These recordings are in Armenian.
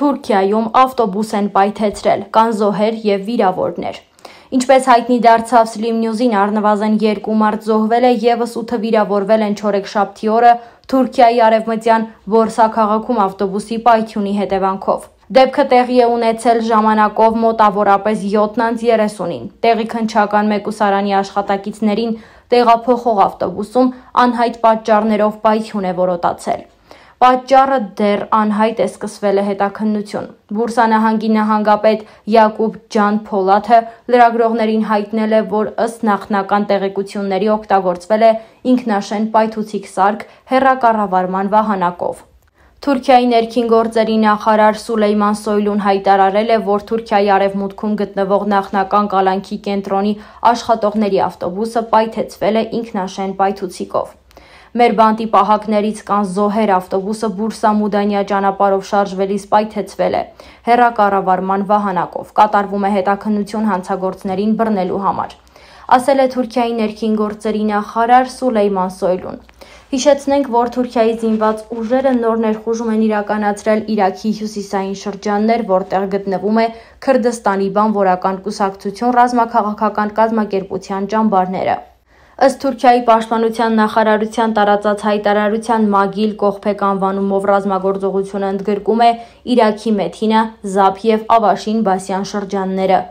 Թուրքիայում ավտոբուս են պայթեցրել, կան զոհեր եւ վիրավորներ։ Ինչպես հայտնի դարձավ Slim News-ին, առնվազն 2 մարդ զոհվել է եւս 8-ը վիրավորվել են չորեքշաբթի օրը Թուրքիայի արևմտյան Որսա քաղաքում ավտոբուսի պայթյունի հետևանքով։ Դեպքը տեղի է ունեցել ժամանակով մոտավորապես 7:30-ին։ Տեղի քնչական մեկուսարանի աշխատակիցներին տեղափոխող ավտոբուսում անհայտ պատճառներով պայթյուն է որոտացել։ Պատճառը դեռ անհայտ է սկսվել է հետաքննություն։ Բուրսանահանգի նահանգապետ Յակոբ Ջան Փոլաթը լրագրողներին հայտնել է, որ ըստ նախնական տեղեկությունների օգտագործվել է ինքնաշեն պայթուցիկ սարք հերակառավարման վահանակով։ Թուրքիայի ներքին գործերի նախարար Սուլեյման Սոյլուն հայտարարել է, որ Թուրքիայի արևմուտքում գտնվող նախնական կալանքի կենտրոնի աշխատողների ավտոբուսը պայթեցվել է ինքնաշեն պայթուցիկով։ Մեր բանտի պահակներից կան զոհեր ավտոբուսը Բուրսա-Մուդանյա ճանապարհով շարժվելիս պայթեցվել է։ Հերակառավարման վահանակով կատարվում է հետաքննություն հանցագործներին բռնելու համար։ Ասել է Թուրքիայի ներքին գործերի նախարար Սուլեյման Սոյլուն։ Հիշեցնենք, որ Թուրքիայի զինված ուժերը նոր ներխուժում են իրականացրել Իրաքի հյուսիսային շրջաններ, որտեղ գտնվում է Քրդստանի բանվորական կուսակցություն ռազմաքաղաքական կազմակերպության ճամբարները։ Ըստ Թուրքիայի պաշտպանության նախարարության տարածած հայտարարության Մագիլ կողփեք անվանումով ռազմագործողությունը ընդգրկում է Իրաքի Մեթինա, Զափ եւ Ավաշին Բասյան շրջանները։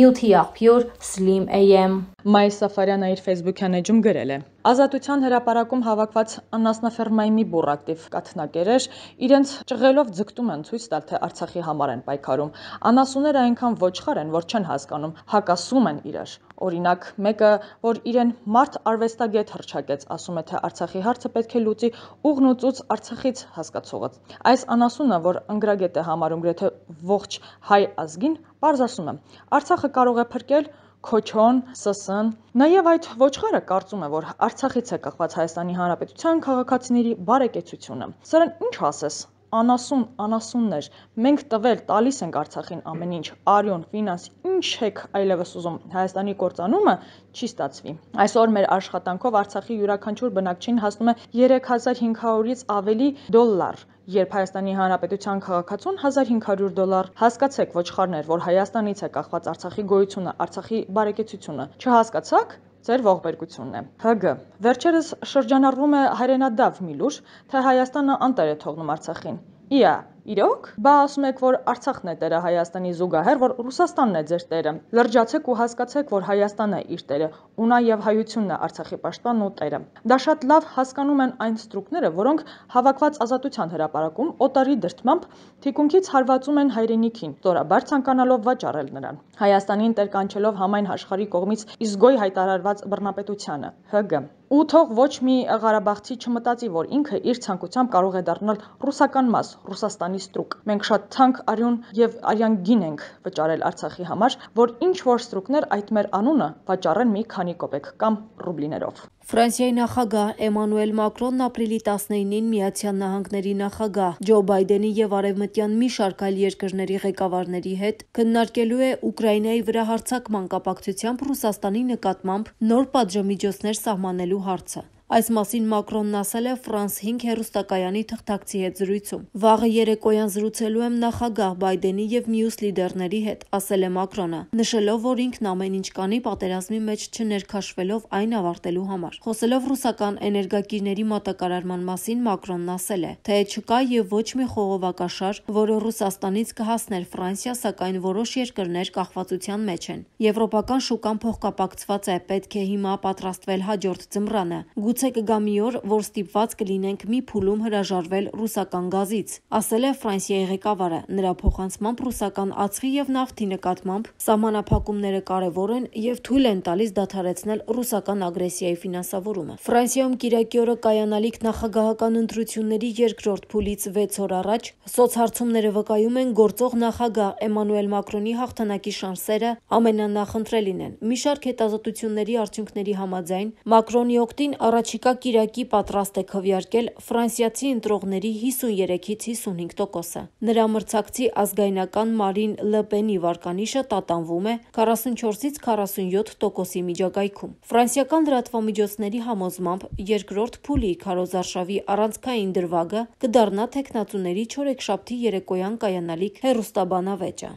Նյութի աղբյուր Slim AM Մայր Սաֆարյանը իր Facebook-յան էջում գրել է. «Ազատության հրապարակում հավաքված անասնաֆերմայի մի բուռ ակտիվ կաթնակերեր իրենց ճղելով ձգտում են ցույց տալ, թե Արցախի համար են պայքարում։ Անասունները այնքան ոչխար են, որ չեն հասկանում, հակասում են իրար։ Օրինակ, մեկը, որ իրեն մարդ արվեստագետ հռչակեց, ասում է, թե Արցախի հարցը պետք է լուծի ուղն ու ծուց Արցախից հասկացողը։ Այս անասունը, որ ընգրագետ է համարում գրեթե ողջ հայ ազգին, պարզ ասում է. Արցախը կարող է փրկել Քոչոն, ՍՍ-ն։ Նաև այդ ոչխարը կարծում է, որ Արցախից է կախված Հայաստանի Հանրապետության քաղաքացիների բարեկեցությունը։ Սրան ի՞նչ ասես անասուն, անասուններ։ Մենք տվել, տալիս ենք Արցախին ամեն ինչ, արյուն, ֆինանս, ինչ եք այլևս ուզում Հայաստանի կորցանումը չի ստացվի։ Այսօր մեր աշխատանքով Արցախի յուրաքանչյուր բնակչին հասնում է 3500-ից ավելի դոլար երբ Հայաստանի Հանրապետության քաղաքացուն 1500 դոլար հասկացեք ոչխարներ, որ Հայաստանից է կախված Արցախի գոյությունը, Արցախի բարեկեցությունը։ Չհասկացաք, Ձեր ողբերգությունն է։ ՀԳ Վերջերս շրջանառվում է հայրենադավ մի լուր, թե Հայաստանը անտեր է թողնում Արցախին։ Իա, Իրո՞ք։ Բա ասում եք, որ Արցախն է տերը Հայաստանի զուգահեռ, որ Ռուսաստանն է ձեր տերը։ Լրջացեք ու հասկացեք, որ Հայաստանն է իր տերը, ու նա եւ հայությունն է Արցախի պաշտպանն ու տերը։ Դա շատ լավ հասկանում են այն ստրուկները, որոնք հավաքված ազատության հրապարակում օտարի դրդմամբ թիկունքից հարվածում են հայրենիքին, ստորաբար ցանկանալով վաճառել նրան։ Հայաստանին տեր կանչելով համայն աշխարհի կողմից իզգոյ հայտարարված բռնապետությանը (ՀԳ)։ Ու թող ոչ մի Ղարաբաղցի չմտածի, որ ինքը իր ցանկությամբ կարող է դառնալ ռուսական մաս Ռուսաստանի ստրուկ։ Մենք շատ ցանկ արյուն եւ արյան գին ենք վճարել Արցախի համար, որ ինչ որ ստրուկներ այդ մեր անունը վաճառեն մի քանի կոպեկ կամ ռուբլիներով։ Ֆրանսիայի նախագահ Էմանուել Մակրոնն ապրիլի 19-ին Միացյալ Նահանգների նախագահ Ջո Բայդենի եւ արևմտյան մի շարք այլ երկրների ղեկավարների հետ քննարկելու է Ուկրաինայի վրա հարձակման կապակցությամբ Ռուսաստանի նկատմամբ նոր պատժամիջոցներ սահմանելու հարցը։ Այս մասին Մակրոնն ասել է Ֆրանս 5 հերոստակայանի թղթակցի հետ զրույցում։ Վաղը երեկոյան զրուցելու եմ նախագահ Բայդենի եւ մյուս լիդերների հետ, ասել է Մակրոնը, նշելով, որ ինքն ամեն ինչ կանի պատերազմի մեջ չներքաշվելով այն ավարտելու համար։ Խոսելով ռուսական էներգակիրների մատակարարման մասին Մակրոնն ասել է, թե չկա եւ ոչ մի խողովակաշար, որը Ռուսաստանից կհասներ Ֆրանսիա, սակայն որոշ երկրներ կախվածության մեջ են։ Եվրոպական շուկան փոխկապակցված է, պետք է հիմա պատրաստվել հաջորդ ձմռանը։ Գուցե Գուցե կգա մի օր, որ ստիպված կլինենք մի փուլում հրաժարվել ռուսական գազից, ասել է Ֆրանսիայի ղեկավարը։ Նրա փոխանցմամբ ռուսական ածխի եւ նավթի նկատմամբ սահմանափակումները կարեւոր են եւ թույլ են տալիս դադարեցնել ռուսական ագրեսիայի ֆինանսավորումը։ Ֆրանսիայում Կիրակի օրը կայանալիք նախագահական ընտրությունների երկրորդ փուլից 6 օր առաջ սոցհարցումները վկայում են գործող նախագահ Էմանուել Մակրոնի հաղթանակի շանսերը ամենանախընտրելին են։ Մի շարք հետազոտությունների արդյունքների համաձայն Մակրոնի օկտին առաջ առաջիկա Կիրակի պատրաստ է քվյարկել ֆրանսիացի ընտրողների 53-ից 55%-ը։ Նրա մրցակցի ազգայնական Մարին Լպենի վարկանիշը տատանվում է 44-ից 47%-ի միջակայքում։ Ֆրանսիական լրատվամիջոցների համոզմամբ երկրորդ փուլի քարոզարշավի առանցքային դրվագը կդառնա տեխնացուների 4-րդ շաբթի երեկոյան կայանալիք հերոստաբանավեճը։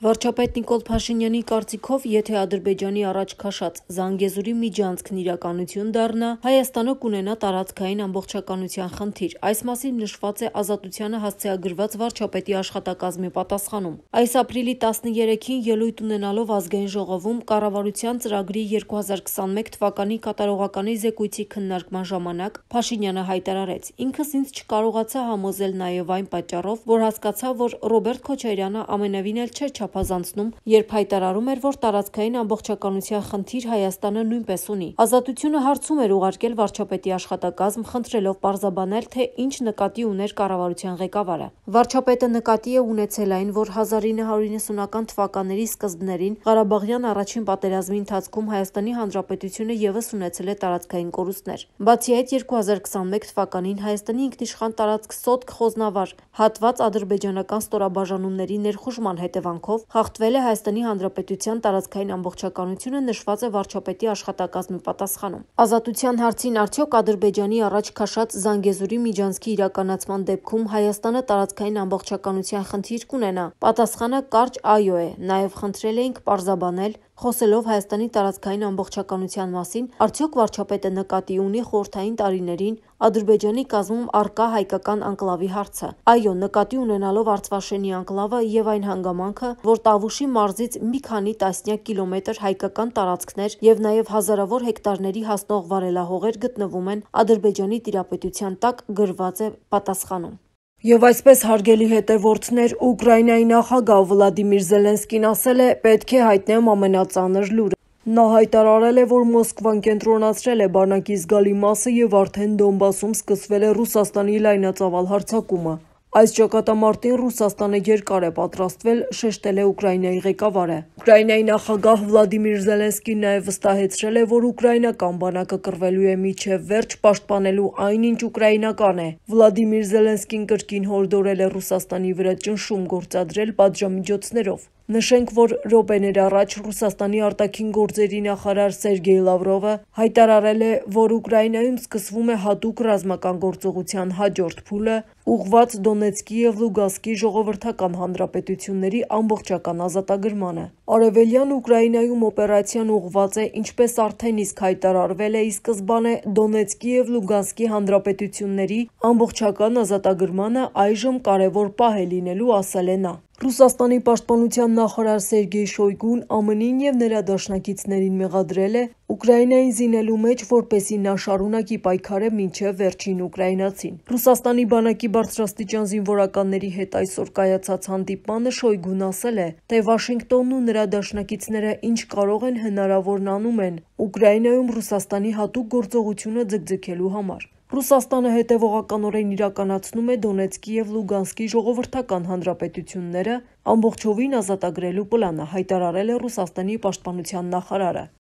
Վարչապետ Նիկոլ Փաշինյանի կարծիքով, եթե Ադրբեջանի առաջ քաշած Զանգեզուրի միջանցքն իրականություն դառնա, Հայաստանը կունենա տարածքային ամբողջականության խնդիր։ Այս մասին նշված է Ազատությանը հասցեագրված վարչապետի աշխատակազմի պատասխանում։ Այս ապրիլի 13-ին ելույթ ունենալով ազգային ժողովում կառավարության ծրագրի 2021 թվականի կատարողականի զեկույցի քննարկման ժամանակ Փաշինյանը հայտարարեց. Ինքս ինձ չկարողացա համոզել նաև այն պատճառով, որ հասկացա, որ Ռոբերտ Քոչարյանը ամենևին էլ չէ չափազանցնում, երբ հայտարարում էր, որ տարածքային ամբողջականության խնդիր Հայաստանը նույնպես ունի։ Ազատությունը հարցում էր ուղարկել վարչապետի աշխատակազմ, խնդրելով պարզաբանել, թե ինչ նկատի ուներ կառավարության ղեկավարը։ Վարչապետը նկատի է ունեցել այն, որ 1990-ական թվականների սկզբներին Ղարաբաղյան առաջին պատերազմի ընթացքում Հայաստանի Հանրապետությունը եւս ունեցել է տարածքային կորուստներ։ Բացի այդ 2021 թվականին Հայաստանի ինքնիշխան տարածք Սոտք խոզնավար հատված ադրբեջանական ստորաբաժանումների ներխուժման հետևանքով կերպով խախտվել է Հայաստանի Հանրապետության տարածքային ամբողջականությունը նշված է վարչապետի աշխատակազմի պատասխանում։ Ազատության հարցին արդյոք Ադրբեջանի առաջ քաշած Զանգեզուրի միջանցքի իրականացման դեպքում Հայաստանը տարածքային ամբողջականության խնդիր կունենա։ Պատասխանը կարճ այո է։ Նաև խնդրել էինք պարզաբանել Խոսելով Հայաստանի տարածքային ամբողջականության մասին, արդյոք վարչապետը նկատի ունի խորթային տարիներին Ադրբեջանի կազմում արկա հայկական անկլավի հարցը։ Այո, նկատի ունենալով Արցվաշենի անկլավը եւ այն հանգամանքը, որ Տավուշի մարզից մի քանի տասնյակ կիլոմետր հայկական տարածքներ եւ նաեւ հազարավոր հեկտարների հասնող վարելահողեր գտնվում են Ադրբեջանի տիրապետության տակ, գրված է պատասխանում։ Եվ այսպես հարգելի հետևորդներ Ուկրաինայի նախագահ Վլադիմիր Զելենսկին ասել է, պետք է հայտնեմ ամենածանր լուրը։ Նա հայտարարել է, որ Մոսկվան կենտրոնացրել է բանակի զգալի մասը եւ արդեն Դոնբասում սկսվել է Ռուսաստանի լայնածավալ հարձակումը։ Այս ճակատամարտին Ռուսաստանը երկար է պատրաստվել, շեշտել է Ուկրաինայի ղեկավարը։ Ուկրաինայի նախագահ Վլադիմիր Զելենսկին նաև վստահեցրել է, որ ուկրաինական բանակը կռվելու է միջև վերջ պաշտպանելու այն, ինչ ուկրաինական է։ Վլադիմիր Զելենսկին կրկին հորդորել է Ռուսաստանի վրա ճնշում գործադրել պատժամիջոցներով։ Նշենք, որ րոպեներ առաջ Ռուսաստանի արտաքին գործերի նախարար Սերգեյ Լավրովը հայտարարել է, որ Ուկրաինայում սկսվում է հատուկ ռազմական գործողության հաջորդ փուլը՝ ուղված Դոնեցկի եւ Լուգասկի ժողովրդական հանրապետությունների ամբողջական ազատագրմանը։ Արևելյան Ուկրաինայում օպերացիան ուղված է, ինչպես արդեն իսկ հայտարարվել է, ի սկզբանե Դոնեցկի եւ Լուգանսկի հանրապետությունների ամբողջական ազատագրմանը այժմ կարևոր պահ է լինելու, ասել է նա։ Ռուսաստանի պաշտպանության նախարար Սերգեյ Շոյգուն ԱՄՆ-ին եւ նրա դաշնակիցներին մեղադրել է Ուկրաինային զինելու մեջ, որպեսի նա շարունակի պայքարը մինչև վերջին ուկրաինացին։ Ռուսաստանի բանակի բարձրաստիճան զինվորականների հետ այսօր կայացած հանդիպմանը Շոյգուն ասել է, թե Վաշինգտոնն ու նրա դաշնակիցները ինչ կարող են հնարավորն անում են Ուկրաինայում Ռուսաստանի հատուկ գործողությունը ձգձգելու համար։ Ռուսաստանը հետևողականորեն իրականացնում է Դոնեցկի եւ Լուգանսկի ժողովրդական հանրապետությունները ամբողջովին ազատագրելու պլանը հայտարարել է Ռուսաստանի պաշտպանության նախարարը։